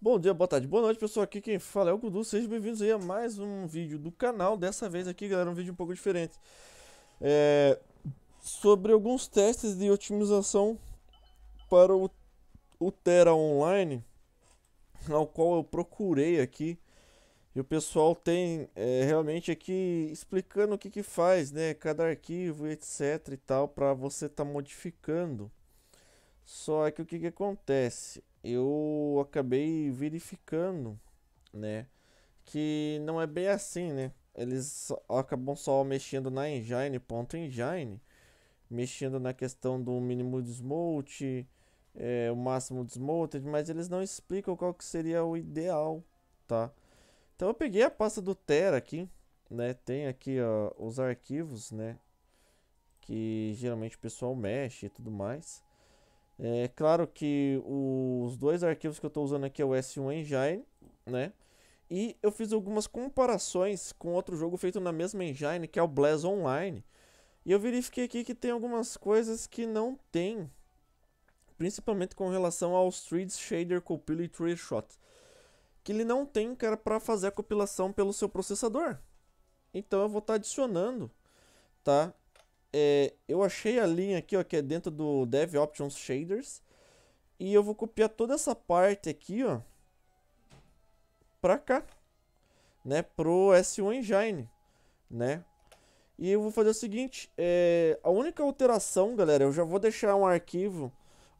Bom dia, boa tarde, boa noite pessoal, aqui quem fala é o Gudu, sejam bem-vindos aí a mais um vídeo do canal, dessa vez aqui galera, um vídeo um pouco diferente é... Sobre alguns testes de otimização para o, o Terra Online, ao qual eu procurei aqui E o pessoal tem é, realmente aqui explicando o que que faz, né, cada arquivo etc e tal, para você estar tá modificando Só que o que que acontece? eu acabei verificando, né, que não é bem assim, né? Eles acabam só mexendo na engine, ponto engine, mexendo na questão do mínimo de smote, é, o máximo de smote, mas eles não explicam qual que seria o ideal, tá? Então eu peguei a pasta do Tera aqui, né? Tem aqui ó, os arquivos, né? Que geralmente o pessoal mexe e tudo mais. É claro que os dois arquivos que eu estou usando aqui é o S1 Engine, né? E eu fiz algumas comparações com outro jogo feito na mesma engine, que é o Blaz Online. E eu verifiquei aqui que tem algumas coisas que não tem, principalmente com relação ao Street Shader Compile e Tree Shot, que ele não tem, cara, para fazer a compilação pelo seu processador. Então eu vou estar tá adicionando, tá? é, eu achei a linha aqui, ó, que é dentro do Dev Options Shaders. E eu vou copiar toda essa parte aqui, ó, pra cá, né, pro S1 Engine, né. E eu vou fazer o seguinte, é, a única alteração, galera, eu já vou deixar um arquivo,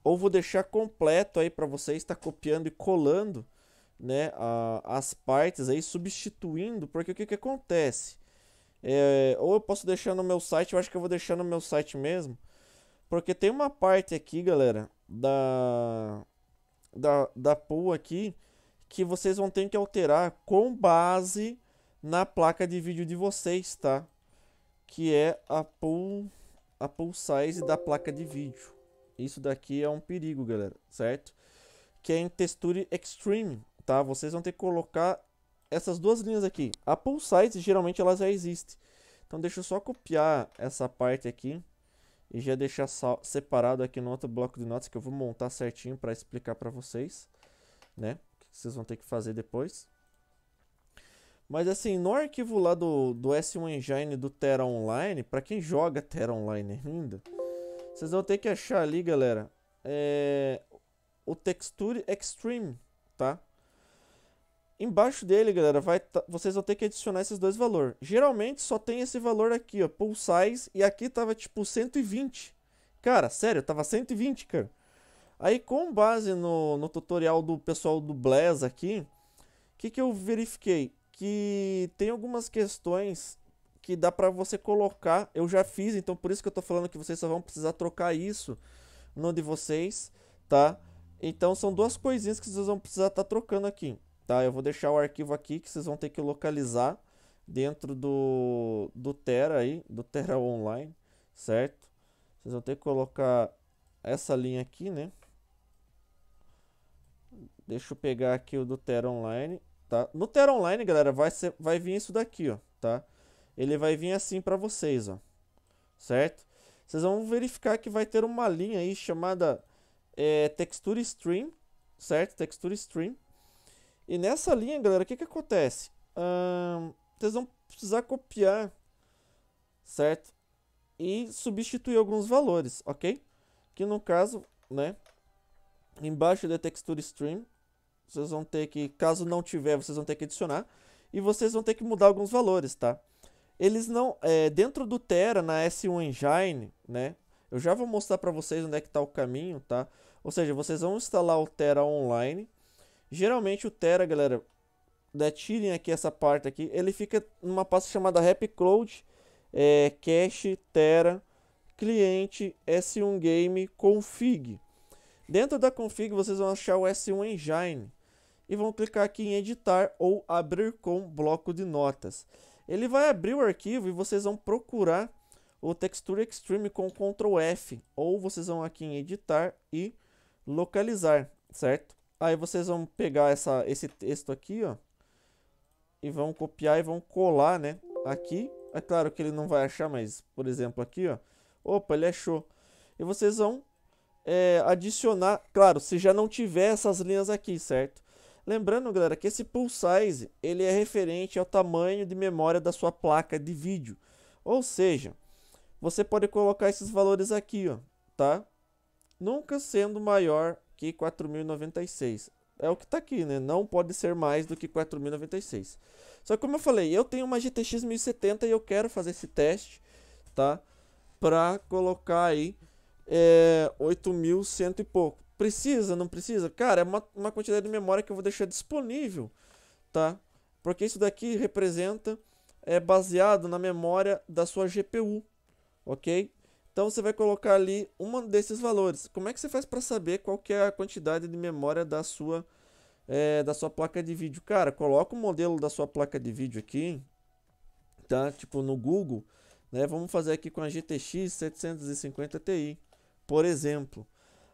ou vou deixar completo aí pra vocês tá copiando e colando, né, a, as partes aí, substituindo, porque o que que acontece? É, ou eu posso deixar no meu site, eu acho que eu vou deixar no meu site mesmo. Porque tem uma parte aqui, galera, da, da, da pool aqui, que vocês vão ter que alterar com base na placa de vídeo de vocês, tá? Que é a pool, a pool size da placa de vídeo. Isso daqui é um perigo, galera, certo? Que é em texture extreme, tá? Vocês vão ter que colocar essas duas linhas aqui. A pull size, geralmente, ela já existe. Então, deixa eu só copiar essa parte aqui e já deixar separado aqui no outro bloco de notas que eu vou montar certinho para explicar para vocês, né? O que vocês vão ter que fazer depois. Mas assim, no arquivo lá do, do S1 Engine do Terra Online, para quem joga Terra Online ainda, vocês vão ter que achar ali, galera, é, o Texture Extreme, tá? Embaixo dele, galera, vai tá, vocês vão ter que adicionar esses dois valores. Geralmente só tem esse valor aqui, ó, pull size, e aqui tava tipo 120. Cara, sério, tava 120, cara. Aí com base no, no tutorial do pessoal do Blaz aqui, o que, que eu verifiquei? Que tem algumas questões que dá para você colocar, eu já fiz, então por isso que eu tô falando que vocês só vão precisar trocar isso no de vocês, tá? Então são duas coisinhas que vocês vão precisar estar tá trocando aqui. Tá? Eu vou deixar o arquivo aqui que vocês vão ter que localizar dentro do, do Terra aí, do Terra Online, certo? Vocês vão ter que colocar essa linha aqui, né? Deixa eu pegar aqui o do Terra Online, tá? No Terra Online, galera, vai, ser, vai vir isso daqui, ó, tá? Ele vai vir assim para vocês, ó, certo? Vocês vão verificar que vai ter uma linha aí chamada é, Texture Stream, certo? Texture Stream. E nessa linha, galera, o que, que acontece? Hum, vocês vão precisar copiar, certo? E substituir alguns valores, ok? Que no caso, né? Embaixo da texture stream, vocês vão ter que, caso não tiver, vocês vão ter que adicionar. E vocês vão ter que mudar alguns valores, tá? Eles não, é, dentro do Terra, na S1 Engine, né? Eu já vou mostrar para vocês onde é que tá o caminho, tá? Ou seja, vocês vão instalar o Terra online, Geralmente o Tera, galera, da tirem aqui essa parte aqui, ele fica numa pasta chamada Happy Cloud, é, Cache, Tera, Cliente, S1 Game, Config. Dentro da config vocês vão achar o S1 Engine e vão clicar aqui em editar ou abrir com bloco de notas. Ele vai abrir o arquivo e vocês vão procurar o Texture Extreme com Ctrl F ou vocês vão aqui em editar e localizar, certo? Aí vocês vão pegar essa, esse texto aqui, ó. E vão copiar e vão colar, né? Aqui. É claro que ele não vai achar, mas, por exemplo, aqui, ó. Opa, ele achou. E vocês vão é, adicionar... Claro, se já não tiver essas linhas aqui, certo? Lembrando, galera, que esse pool size, ele é referente ao tamanho de memória da sua placa de vídeo. Ou seja, você pode colocar esses valores aqui, ó, tá? Nunca sendo maior que 4.096. É o que está aqui, né? Não pode ser mais do que 4.096. Só que como eu falei, eu tenho uma GTX 1070 e eu quero fazer esse teste, tá? Para colocar aí é, 8.100 e pouco. Precisa, não precisa? Cara, é uma, uma quantidade de memória que eu vou deixar disponível, tá? Porque isso daqui representa, é baseado na memória da sua GPU, ok? Então você vai colocar ali um desses valores. Como é que você faz para saber qual que é a quantidade de memória da sua, é, da sua placa de vídeo? Cara, coloca o modelo da sua placa de vídeo aqui, tá? Tipo no Google, né? Vamos fazer aqui com a GTX 750 Ti, por exemplo.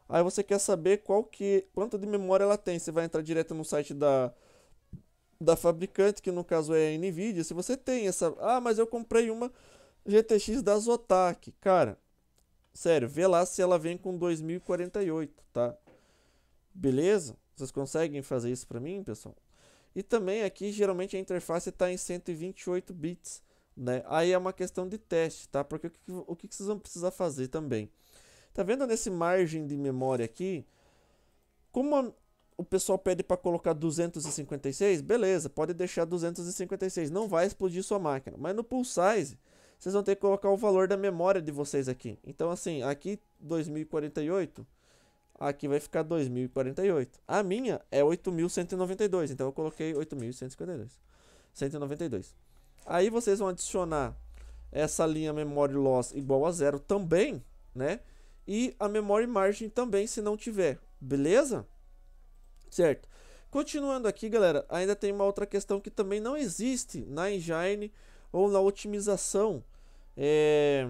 Aí você quer saber qual que, quanto de memória ela tem. Você vai entrar direto no site da, da fabricante, que no caso é a NVIDIA. Se você tem essa... Ah, mas eu comprei uma GTX da Zotac. Cara, Sério, vê lá se ela vem com 2048, tá? Beleza? Vocês conseguem fazer isso para mim, pessoal? E também aqui, geralmente, a interface está em 128 bits, né? Aí é uma questão de teste, tá? Porque o que, o que vocês vão precisar fazer também? Tá vendo nesse margem de memória aqui? Como a, o pessoal pede para colocar 256, beleza, pode deixar 256, não vai explodir sua máquina. Mas no pool size vocês vão ter que colocar o valor da memória de vocês aqui. Então, assim, aqui 2048, aqui vai ficar 2048. A minha é 8192, então eu coloquei 8152. 192. Aí vocês vão adicionar essa linha memory loss igual a zero também, né? E a memory margin também, se não tiver, beleza? Certo. Continuando aqui, galera, ainda tem uma outra questão que também não existe na Engine ou na otimização é,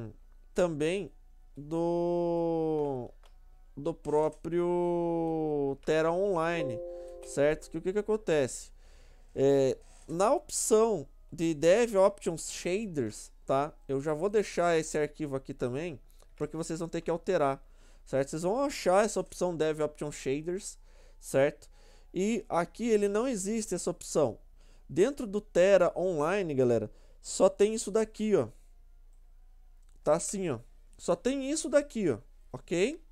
também do do próprio Terra Online, certo? Que o que, que acontece? É, na opção de Dev Options Shaders, tá? Eu já vou deixar esse arquivo aqui também, porque vocês vão ter que alterar, certo? Vocês vão achar essa opção Dev Options Shaders, certo? E aqui ele não existe essa opção. Dentro do Terra Online, galera, só tem isso daqui, ó. Tá assim, ó. Só tem isso daqui, ó. Ok?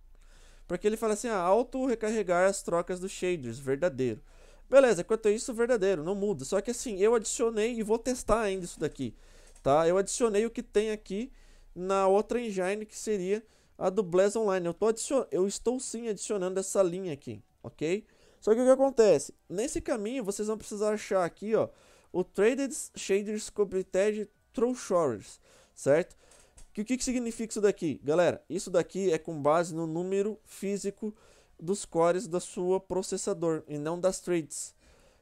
Porque ele fala assim, ah, auto-recarregar as trocas dos shaders, verdadeiro. Beleza, quanto a isso, verdadeiro, não muda. Só que assim, eu adicionei e vou testar ainda isso daqui, tá? Eu adicionei o que tem aqui na outra engine, que seria a do Blaz Online. Eu, tô adicion... eu estou sim adicionando essa linha aqui, ok? Só que o que acontece? Nesse caminho, vocês vão precisar achar aqui, ó, o Traded Shaders cobre True Shores, certo? Que, o que, que significa isso daqui? Galera, isso daqui é com base no número físico dos cores da sua processador e não das trades.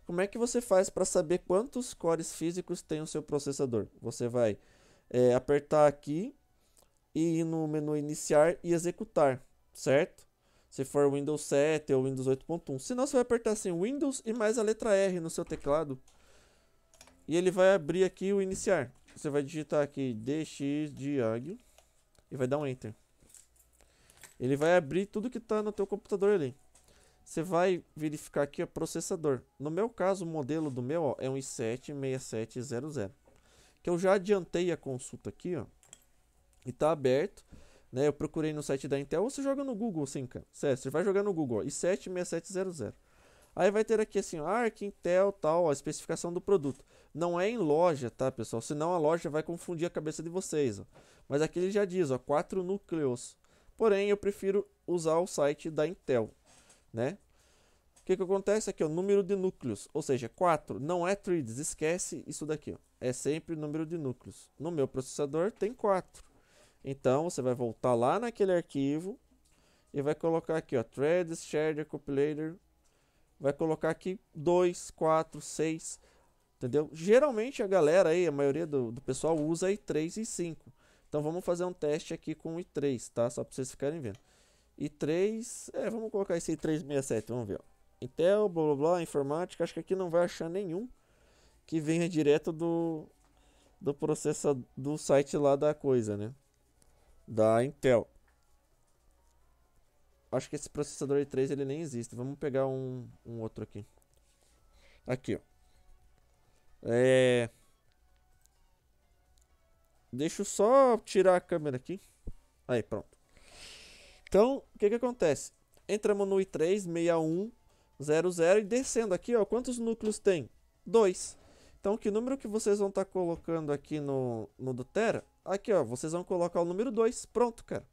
Como é que você faz para saber quantos cores físicos tem o seu processador? Você vai é, apertar aqui e ir no menu iniciar e executar, certo? Se for Windows 7 ou Windows 8.1. Se não, você vai apertar assim Windows e mais a letra R no seu teclado. E ele vai abrir aqui o iniciar. Você vai digitar aqui dx e vai dar um enter. Ele vai abrir tudo que está no teu computador ali. Você vai verificar aqui o processador. No meu caso, o modelo do meu ó, é um i7-6700. Que eu já adiantei a consulta aqui, ó. E tá aberto. Né? Eu procurei no site da Intel. Ou você joga no Google, sim, cara. certo você vai jogar no Google, ó, i7-6700. Aí vai ter aqui assim, ó, Arc, Intel, tal, ó, a especificação do produto. Não é em loja, tá, pessoal? Senão a loja vai confundir a cabeça de vocês. Ó. Mas aqui ele já diz, ó, quatro núcleos. Porém, eu prefiro usar o site da Intel, né? O que, que acontece aqui? O número de núcleos, ou seja, quatro, não é threads, esquece isso daqui. Ó. É sempre número de núcleos. No meu processador tem quatro. Então você vai voltar lá naquele arquivo e vai colocar aqui, ó, threads, shared, compilator. Vai colocar aqui 2, 4, 6. Entendeu? Geralmente a galera aí, a maioria do, do pessoal usa i3 e i5. Então vamos fazer um teste aqui com i3, tá? Só para vocês ficarem vendo. i3, é, vamos colocar esse i367, vamos ver, ó. Intel, blá blá blá, informática, acho que aqui não vai achar nenhum que venha direto do do processador do site lá da coisa, né? Da Intel. Acho que esse processador i3 ele nem existe. Vamos pegar um, um outro aqui. Aqui, ó. É... Deixa eu só tirar a câmera aqui. Aí, pronto. Então, o que que acontece? Entramos no i3 6100 e descendo aqui, ó, quantos núcleos tem? 2. Então, que número que vocês vão estar tá colocando aqui no, no do Aqui, ó, vocês vão colocar o número 2. Pronto, cara.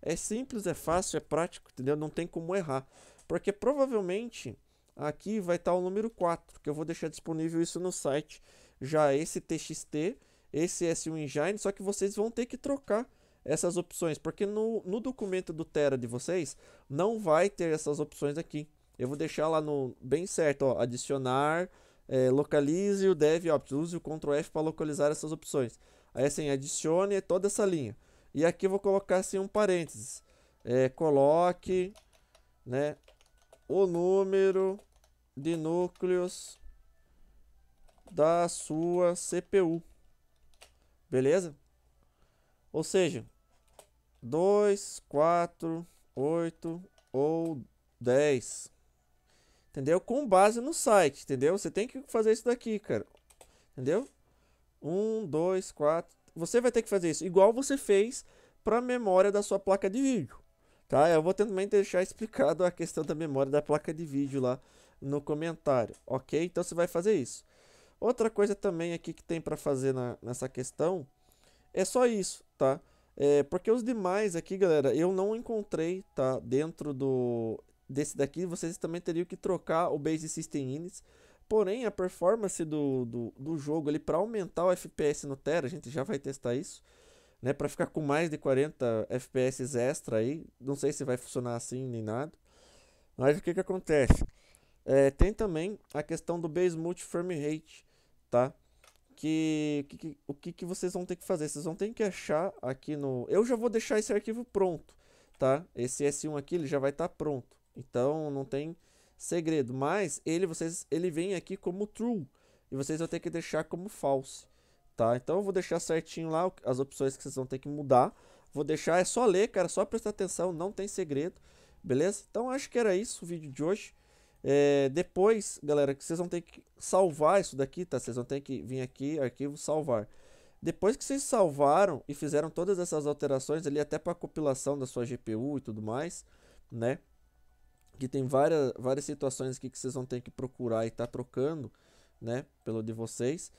É simples, é fácil, é prático, entendeu? Não tem como errar. Porque provavelmente aqui vai estar tá o número 4, que eu vou deixar disponível isso no site. Já esse TXT, esse S1 Engine, só que vocês vão ter que trocar essas opções, porque no, no documento do Tera de vocês não vai ter essas opções aqui. Eu vou deixar lá no bem certo, ó, adicionar, é, localize o dev opt, use o Ctrl F para localizar essas opções. Aí assim, adicione toda essa linha. E aqui eu vou colocar assim um parênteses. É, coloque né, o número de núcleos da sua CPU. Beleza? Ou seja, 2, 4, 8 ou 10. Entendeu? Com base no site, entendeu? Você tem que fazer isso daqui, cara. Entendeu? 1, 2, 4. Você vai ter que fazer isso igual você fez para a memória da sua placa de vídeo. Tá? Eu vou também deixar explicado a questão da memória da placa de vídeo lá no comentário, ok? Então você vai fazer isso. Outra coisa também aqui que tem para fazer na, nessa questão é só isso, tá? É, porque os demais aqui, galera, eu não encontrei, tá? Dentro do desse daqui, vocês também teriam que trocar o Base System Init. Porém, a performance do, do, do jogo ali para aumentar o FPS no Terra, a gente já vai testar isso, né? Para ficar com mais de 40 FPS extra aí. Não sei se vai funcionar assim nem nada. Mas o que que acontece? É, tem também a questão do base multi frame rate, tá? Que, o que, que vocês vão ter que fazer? Vocês vão ter que achar aqui no... Eu já vou deixar esse arquivo pronto, tá? Esse S1 aqui, ele já vai estar tá pronto. Então, não tem segredo. Mas, ele, vocês, ele vem aqui como true. E vocês vão ter que deixar como false, tá? Então, eu vou deixar certinho lá as opções que vocês vão ter que mudar. Vou deixar, é só ler, cara, só prestar atenção, não tem segredo, beleza? Então, acho que era isso o vídeo de hoje. É, depois, galera, que vocês vão ter que salvar isso daqui, tá? Vocês vão ter que vir aqui, arquivo, salvar. Depois que vocês salvaram e fizeram todas essas alterações ali, até para a compilação da sua GPU e tudo mais, né? Que tem várias, várias situações aqui que vocês vão ter que procurar e tá trocando, né? Pelo de vocês.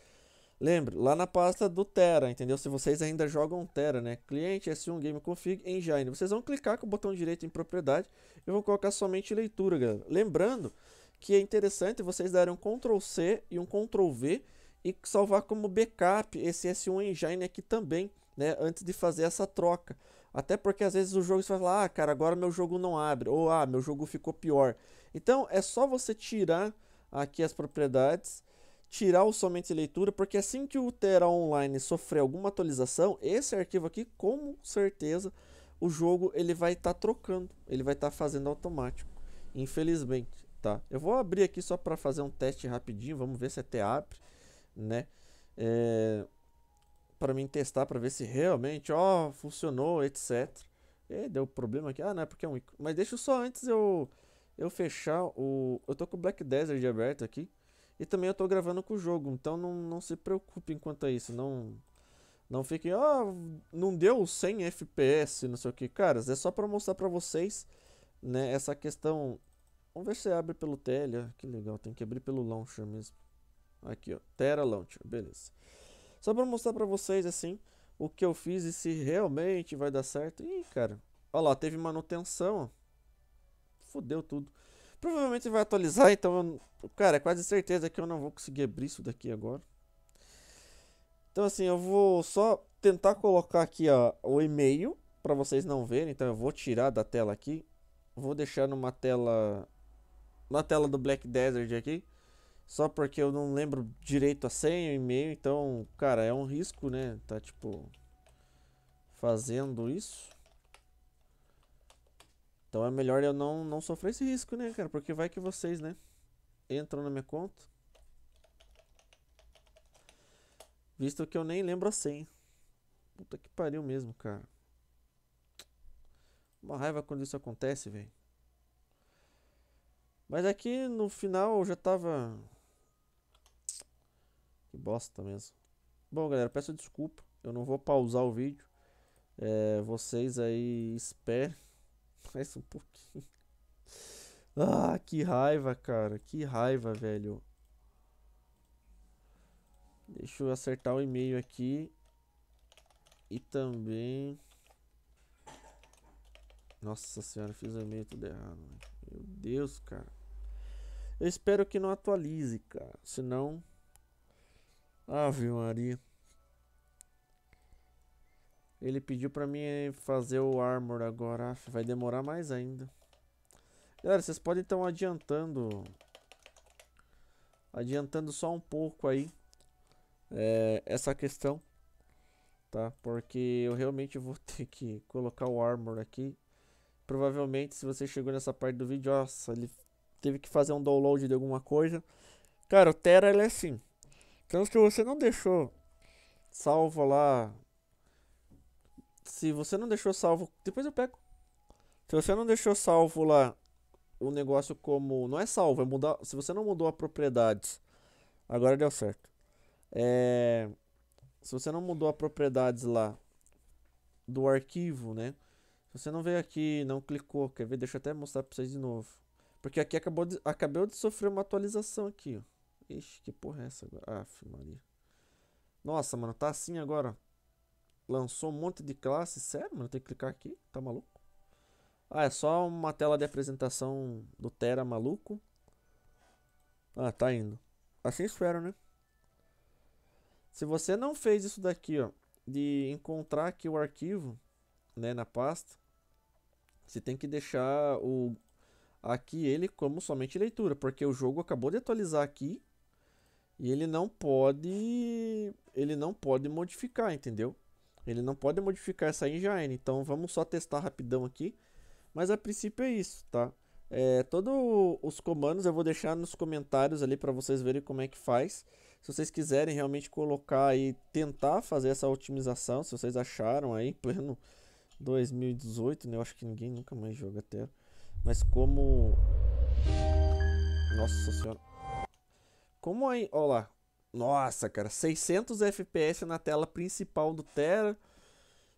Lembre, lá na pasta do Terra, entendeu? Se vocês ainda jogam Terra, né? Cliente S1 Game Config Engine. Vocês vão clicar com o botão direito em propriedade e vão colocar somente leitura, galera. Lembrando que é interessante vocês darem um Ctrl C e um Ctrl V e salvar como backup esse S1 Engine aqui também, né? Antes de fazer essa troca. Até porque às vezes o jogo vai falar, ah, cara, agora meu jogo não abre, ou ah, meu jogo ficou pior. Então é só você tirar aqui as propriedades tirar o somente leitura, porque assim que o Terra Online sofrer alguma atualização, esse arquivo aqui, com certeza, o jogo ele vai estar tá trocando, ele vai estar tá fazendo automático, infelizmente, tá? Eu vou abrir aqui só para fazer um teste rapidinho, vamos ver se até abre, né? É... para mim testar, para ver se realmente, ó, funcionou, etc. E deu problema aqui, ah, não é porque é um... Mas deixa só antes eu, eu fechar o... Eu tô com o Black Desert aberto aqui, e também eu tô gravando com o jogo, então não, não se preocupe enquanto a é isso. Não, não fiquem, ó, oh, ah, não deu 100 FPS, não sei o que. Caras, é só pra mostrar pra vocês, né, essa questão. Vamos ver se abre pelo TL, que legal, tem que abrir pelo launcher mesmo. Aqui, ó, Terra Launcher, beleza. Só pra mostrar pra vocês, assim, o que eu fiz e se realmente vai dar certo. Ih, cara, ó lá, teve manutenção, ó. Fudeu tudo. Provavelmente vai atualizar, então, cara, é quase certeza que eu não vou conseguir abrir isso daqui agora. Então, assim, eu vou só tentar colocar aqui ó, o e-mail para vocês não verem. Então, eu vou tirar da tela aqui. Vou deixar numa tela. Na tela do Black Desert aqui. Só porque eu não lembro direito a senha, o e-mail. Então, cara, é um risco, né? Tá tipo. Fazendo isso. Então é melhor eu não, não sofrer esse risco, né, cara? Porque vai que vocês, né, entram na minha conta. Visto que eu nem lembro a senha. Puta que pariu mesmo, cara. Uma raiva quando isso acontece, velho. Mas aqui é no final eu já tava... Que bosta mesmo. Bom, galera, peço desculpa. Eu não vou pausar o vídeo. É, vocês aí esperem. Mais um pouquinho. Ah, que raiva, cara. Que raiva, velho. Deixa eu acertar o e-mail aqui. E também... Nossa senhora, fiz o e-mail tudo errado. Meu Deus, cara. Eu espero que não atualize, cara. Senão... Ave Maria. Ele pediu pra mim fazer o armor agora. vai demorar mais ainda. Galera, vocês podem então adiantando. Adiantando só um pouco aí. É, essa questão. Tá? Porque eu realmente vou ter que colocar o armor aqui. Provavelmente, se você chegou nessa parte do vídeo, nossa, ele teve que fazer um download de alguma coisa. Cara, o Terra é assim. Então, se você não deixou salvo lá se você não deixou salvo, depois eu pego. Se você não deixou salvo lá o negócio como. Não é salvo, é mudar. Se você não mudou a propriedades. Agora deu certo. É, se você não mudou a propriedades lá do arquivo, né? Se você não veio aqui, não clicou, quer ver? Deixa eu até mostrar pra vocês de novo. Porque aqui acabou de, acabou de sofrer uma atualização aqui, ó. Ixi, que porra é essa agora? Aff, Maria. Nossa, mano, tá assim agora, ó. Lançou um monte de classe. Sério, mano? Tem que clicar aqui? Tá maluco? Ah, é só uma tela de apresentação do Terra maluco. Ah, tá indo. Assim espero, né? Se você não fez isso daqui, ó, de encontrar aqui o arquivo, né, na pasta, você tem que deixar o aqui ele como somente leitura, porque o jogo acabou de atualizar aqui e ele não pode ele não pode modificar, entendeu? Ele não pode modificar essa engine, então vamos só testar rapidão aqui. Mas a princípio é isso, tá? É, todos os comandos eu vou deixar nos comentários ali para vocês verem como é que faz. Se vocês quiserem realmente colocar e tentar fazer essa otimização, se vocês acharam aí, pleno 2018, né? Eu acho que ninguém nunca mais joga até. Mas como... Nossa senhora. Como aí... Olha lá. Nossa, cara, 600 FPS na tela principal do Terra.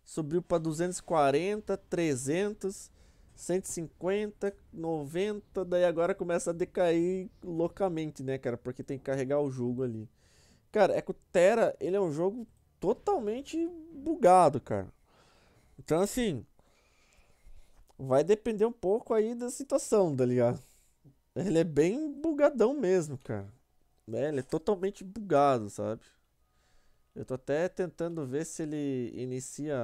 Subiu para 240, 300, 150, 90, daí agora começa a decair loucamente, né, cara? Porque tem que carregar o jogo ali. Cara, é que o Terra, ele é um jogo totalmente bugado, cara. Então, assim, vai depender um pouco aí da situação, tá ligado? Ele é bem bugadão mesmo, cara. É, ele é totalmente bugado, sabe? Eu tô até tentando ver se ele inicia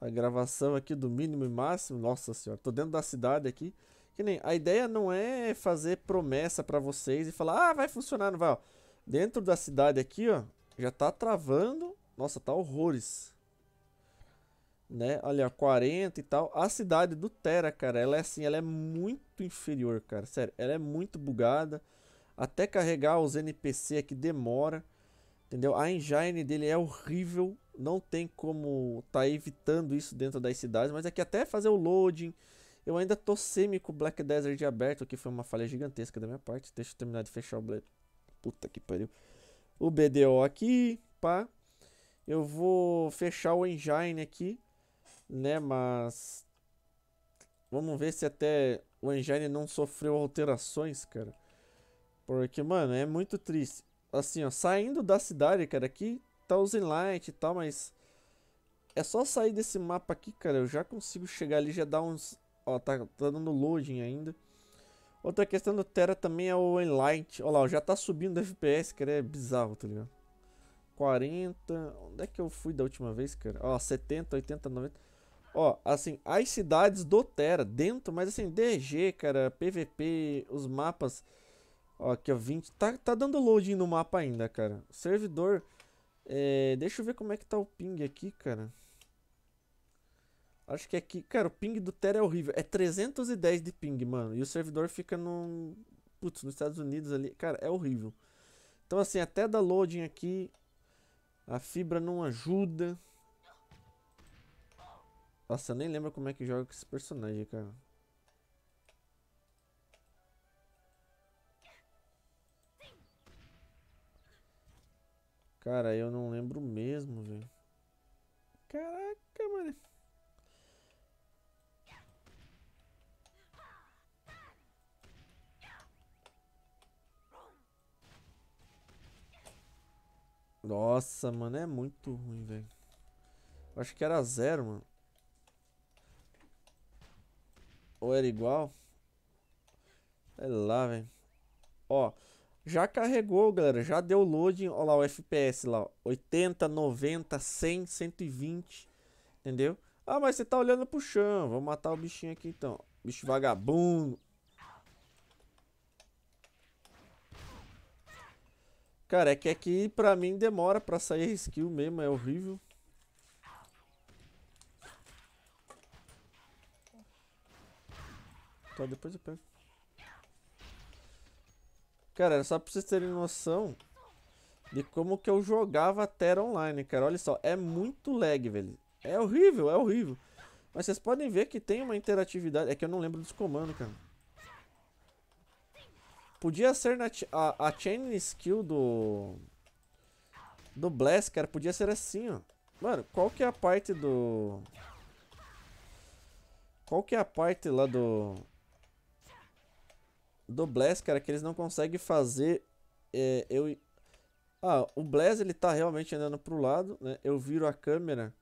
a gravação aqui do mínimo e máximo. Nossa senhora, tô dentro da cidade aqui. Que nem, a ideia não é fazer promessa para vocês e falar, ah, vai funcionar, não vai, Dentro da cidade aqui, ó, já tá travando. Nossa, tá horrores né? Olha, 40 e tal. A cidade do Terra, cara, ela é assim, ela é muito inferior, cara. Sério, ela é muito bugada. Até carregar os NPC aqui demora. Entendeu? A engine dele é horrível. Não tem como tá evitando isso dentro das cidades. Mas aqui até fazer o loading. Eu ainda tô semi com o Black Desert aberto, que foi uma falha gigantesca da minha parte. Deixa eu terminar de fechar o Black. Puta que pariu. O BDO aqui, pá. Eu vou fechar o engine aqui né? Mas vamos ver se até o engine não sofreu alterações, cara. Porque, mano, é muito triste. Assim, ó, saindo da cidade, cara, aqui tá os light e tal, mas é só sair desse mapa aqui, cara, eu já consigo chegar ali, já dá uns... Ó, tá, tá dando loading ainda. Outra questão do Terra também é o Enlight. Olha lá, já tá subindo o FPS, cara, é bizarro, tá ligado? 40... Onde é que eu fui da última vez, cara? Ó, 70, 80, 90... Ó, assim, as cidades do Terra dentro, mas assim, DG, cara, PVP, os mapas. Ó, aqui, ó, 20. Tá, tá dando loading no mapa ainda, cara. Servidor. É, deixa eu ver como é que tá o ping aqui, cara. Acho que aqui. Cara, o ping do Terra é horrível. É 310 de ping, mano. E o servidor fica no. Putz, nos Estados Unidos ali. Cara, é horrível. Então, assim, até da loading aqui. A fibra não ajuda. Nossa, eu nem lembro como é que joga com esse personagem, cara. Cara, eu não lembro mesmo, velho. Caraca, mano. Nossa, mano, é muito ruim, velho. Acho que era zero, mano. Ou era igual? Sei lá, velho. Ó, já carregou, galera. Já deu loading. Ó lá o FPS lá. 80, 90, 100, 120. Entendeu? Ah, mas você tá olhando pro chão. Vamos matar o bichinho aqui então. Bicho vagabundo. Cara, é que aqui pra mim demora pra sair skill mesmo. É horrível. Tá, depois eu pego. Cara, só pra vocês terem noção de como que eu jogava Terra Online, cara. Olha só, é muito lag, velho. É horrível, é horrível. Mas vocês podem ver que tem uma interatividade. É que eu não lembro dos comandos, cara. Podia ser na a, a chain skill do... Do Blast, cara. Podia ser assim, ó. Mano, qual que é a parte do... Qual que é a parte lá do do Bless, cara, que eles não conseguem fazer é, eu... Ah, o Bless ele tá realmente andando pro lado, né? Eu viro a câmera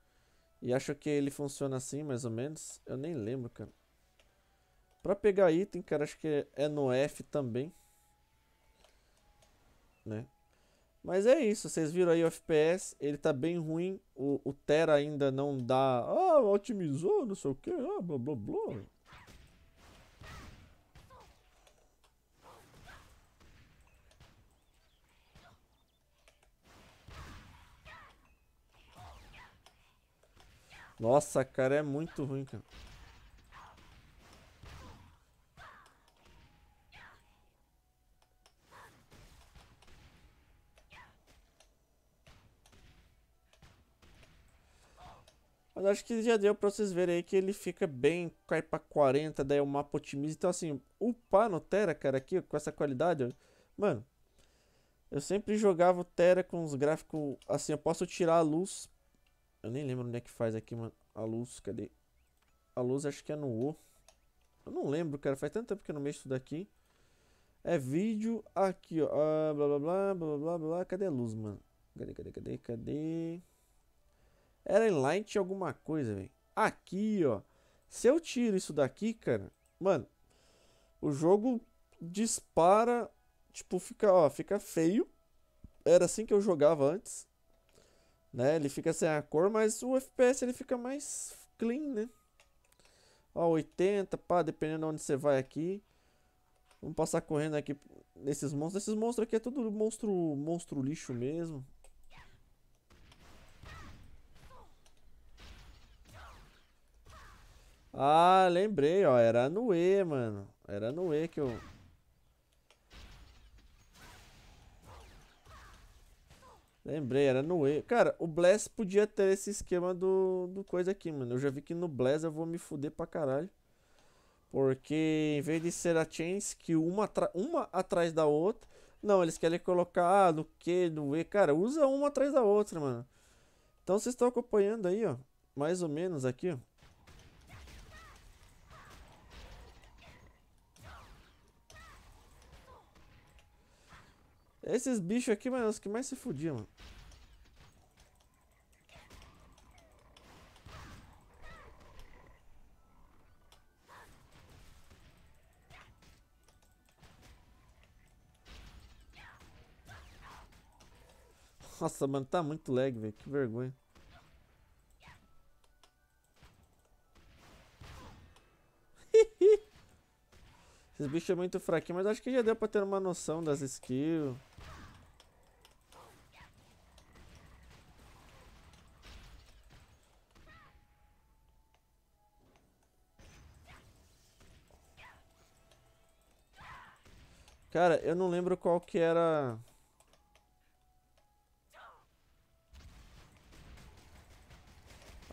e acho que ele funciona assim, mais ou menos. Eu nem lembro, cara. Pra pegar item, cara, acho que é no F também. Né? Mas é isso, vocês viram aí o FPS, ele tá bem ruim, o, o Terra ainda não dá, ah, otimizou, não sei o que, ah, blá blá blá. Nossa, cara, é muito ruim, cara. Mas acho que já deu pra vocês verem aí que ele fica bem, cai pra 40, daí o mapa otimiza. Então assim, upar no Terra, cara, aqui com essa qualidade, mano... Eu sempre jogava o Terra com os gráficos, assim, eu posso tirar a luz eu nem lembro onde é que faz aqui mano a luz. Cadê? A luz acho que é no O. Eu não lembro, cara. Faz tanto tempo que eu não mexo isso daqui. É vídeo aqui, ó. Ah, blá, blá, blá, blá, blá, blá. Cadê a luz, mano? Cadê, cadê, cadê, cadê? Era em light alguma coisa, velho. Aqui, ó. Se eu tiro isso daqui, cara... Mano, o jogo dispara... Tipo, fica, ó, fica feio. Era assim que eu jogava antes. Né? Ele fica sem a cor, mas o FPS ele fica mais clean, né? Ó, 80, pá, dependendo de onde você vai aqui. Vamos passar correndo aqui nesses monstros. Esses monstros aqui é tudo monstro, monstro lixo mesmo. Ah, lembrei, ó. Era no E, mano. Era no E que eu... Lembrei, era no E. Cara, o Bless podia ter esse esquema do, do coisa aqui, mano. Eu já vi que no Bless eu vou me fuder pra caralho. Porque em vez de ser a chains que uma, uma atrás da outra. Não, eles querem colocar ah, no Q, no E. Cara, usa uma atrás da outra, mano. Então vocês estão acompanhando aí, ó. Mais ou menos aqui, ó. Esses bichos aqui, mano, os que mais se fudiam, mano. Nossa, mano, tá muito lag, velho. Que vergonha. Esses bichos é muito fraquinho, mas acho que já deu pra ter uma noção das skills. Cara, eu não lembro qual que era...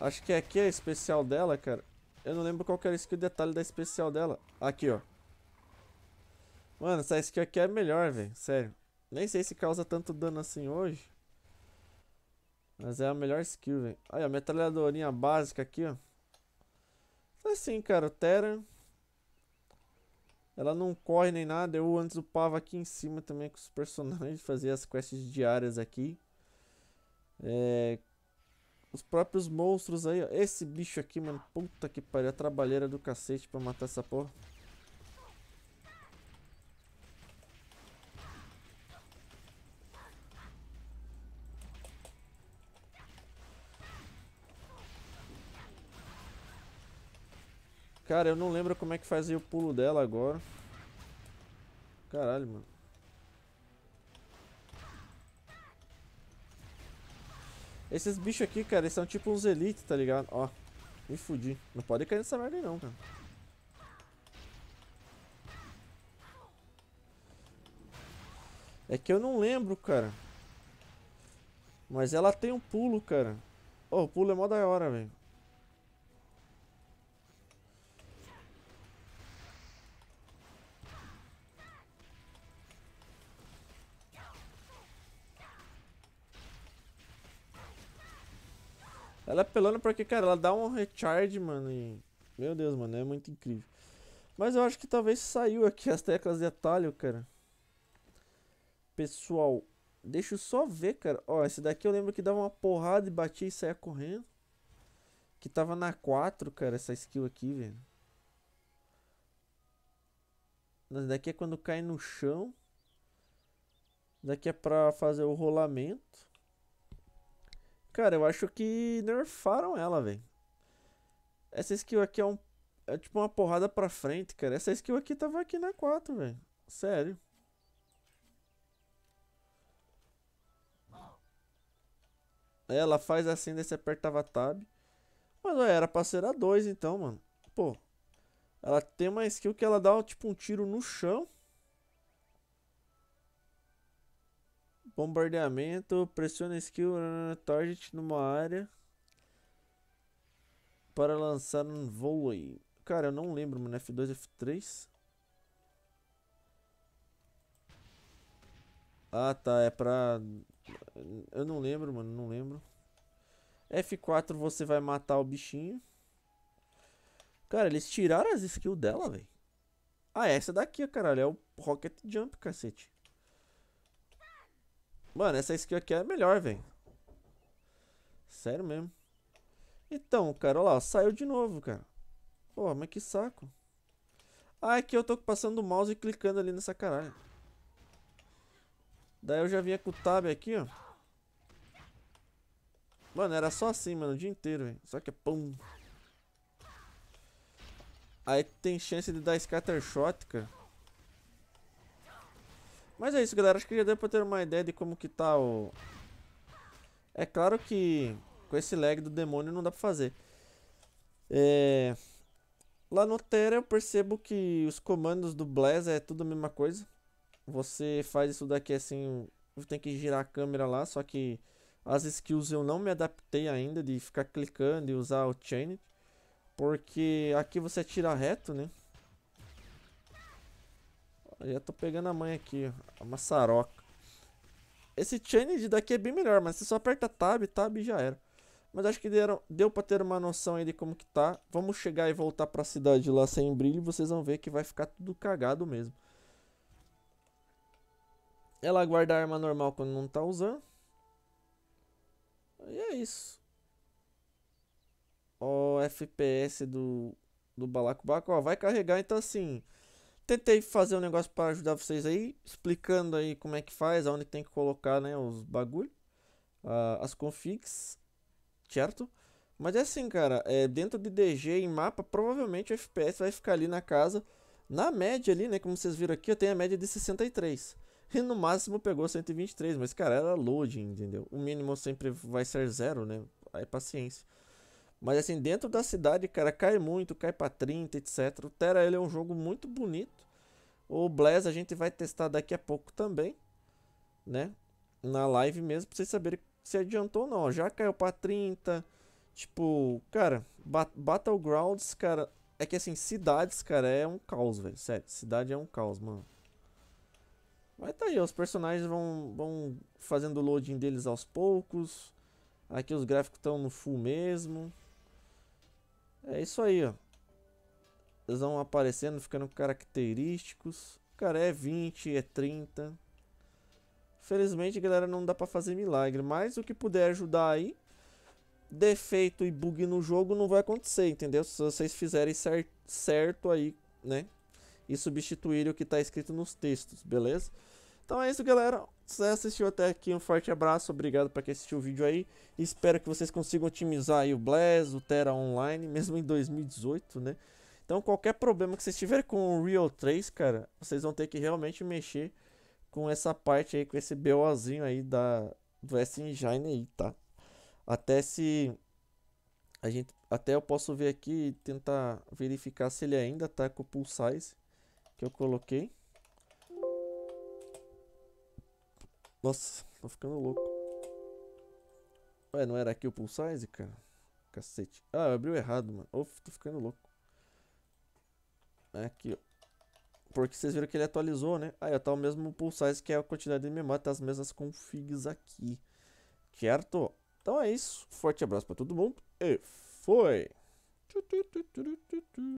Acho que aqui é a especial dela, cara. Eu não lembro qual que era a skill detalhe da especial dela. Aqui, ó. Mano, essa skill aqui é melhor, velho. Sério. Nem sei se causa tanto dano assim hoje. Mas é a melhor skill, velho. Aí, a metralhadorinha básica aqui, ó. Assim, cara, o Terra. Ela não corre nem nada. Eu antes upava aqui em cima também com os personagens. Fazia as quests diárias aqui. É, os próprios monstros aí, ó. Esse bicho aqui, mano. Puta que pariu. A trabalheira do cacete pra matar essa porra. Cara, eu não lembro como é que fazia o pulo dela agora. Caralho, mano. Esses bichos aqui, cara, eles são tipo uns elites, tá ligado? Ó, me fudi. Não pode cair nessa merda aí não, cara. É que eu não lembro, cara. Mas ela tem um pulo, cara. Ó, oh, o pulo é mó da hora, velho. Ela é pelona porque, cara, ela dá um recharge, mano. E... Meu Deus, mano, é muito incrível. Mas eu acho que talvez saiu aqui as teclas de atalho, cara. Pessoal, deixa eu só ver, cara. Ó, esse daqui eu lembro que dava uma porrada e batia e saia correndo. Que tava na 4, cara, essa skill aqui, velho. Mas daqui é quando cai no chão. Daqui é pra fazer o rolamento. Cara, eu acho que nerfaram ela, velho. Essa skill aqui é um. É tipo uma porrada pra frente, cara. Essa skill aqui tava aqui na 4, velho. Sério. Ela faz assim, nesse você apertava tab. Mas ué, era pra ser a 2 então, mano. Pô. Ela tem uma skill que ela dá tipo um tiro no chão. Bombardeamento, pressiona skill uh, target numa área para lançar um volley. Cara, eu não lembro, mano. F2, F3? Ah, tá. É pra... Eu não lembro, mano. Não lembro. F4 você vai matar o bichinho. Cara, eles tiraram as skills dela, velho. Ah, é essa daqui, caralho. É o Rocket Jump, cacete. Mano, essa skill aqui é a melhor, velho. Sério mesmo. Então, cara, olha lá, saiu de novo, cara. Pô, mas que saco. Ah, é que eu tô passando o mouse e clicando ali nessa caralho. Daí eu já vinha com o tab aqui, ó. Mano, era só assim, mano, o dia inteiro, velho. Só que é pum. Aí tem chance de dar scatter shot, cara. Mas é isso, galera. Acho que já deu pra ter uma ideia de como que tá o... É claro que com esse lag do demônio não dá pra fazer. É... Lá no Terra eu percebo que os comandos do Blaz é tudo a mesma coisa. Você faz isso daqui assim, tem que girar a câmera lá, só que as skills eu não me adaptei ainda de ficar clicando e usar o chain. Porque aqui você tira reto, né? Eu já tô pegando a mãe aqui, ó. A maçaroca. Esse challenge daqui é bem melhor, mas você só aperta tab, tab e já era. Mas acho que deram, deu pra ter uma noção aí de como que tá. Vamos chegar e voltar pra cidade lá sem brilho. Vocês vão ver que vai ficar tudo cagado mesmo. Ela guarda a arma normal quando não tá usando. E é isso. O FPS do, do Balacobaco, ó, vai carregar. Então assim, tentei fazer um negócio para ajudar vocês aí, explicando aí como é que faz, aonde tem que colocar, né, os bagulho, uh, as configs, certo? Mas é assim, cara, é, dentro de DG em mapa, provavelmente o FPS vai ficar ali na casa, na média ali, né, como vocês viram aqui, eu tenho a média de 63. E no máximo pegou 123, mas cara, era loading, entendeu? O mínimo sempre vai ser zero, né? Aí paciência. Mas assim, dentro da cidade, cara, cai muito, cai para 30, etc. O Terra ele é um jogo muito bonito. O Blaz a gente vai testar daqui a pouco também, né? Na live mesmo, pra vocês saberem se adiantou ou não. Já caiu para 30. Tipo, cara, Bat Battlegrounds, cara, é que assim, cidades, cara, é um caos, velho. Sério, cidade é um caos, mano. Mas tá aí, os personagens vão, vão fazendo o loading deles aos poucos. Aqui os gráficos estão no full mesmo. É isso aí, ó. Eles vão aparecendo, ficando característicos. Cara, é 20, é 30. Felizmente, galera, não dá pra fazer milagre. Mas o que puder ajudar aí, defeito e bug no jogo não vai acontecer, entendeu? Se vocês fizerem cer certo aí, né? E substituírem o que tá escrito nos textos, beleza? Então é isso, galera você né? assistiu até aqui, um forte abraço, obrigado para quem assistiu o vídeo aí. Espero que vocês consigam otimizar aí o Blaz, o Terra Online, mesmo em 2018, né? Então qualquer problema que vocês tiverem com o Real 3, cara, vocês vão ter que realmente mexer com essa parte aí, com esse BOzinho aí da, do S-Engine aí, tá? Até se... A gente, até eu posso ver aqui e tentar verificar se ele ainda tá com o size que eu coloquei. Nossa, tô ficando louco. Ué, não era aqui o pull size, cara? Cacete. Ah, abriu errado, mano. Uf, tô ficando louco. É aqui, ó. Porque vocês viram que ele atualizou, né? Aí, ó, tá o mesmo pull size que é a quantidade de memória, tá as mesmas configs aqui. Certo? Então é isso. Forte abraço pra todo mundo. E foi!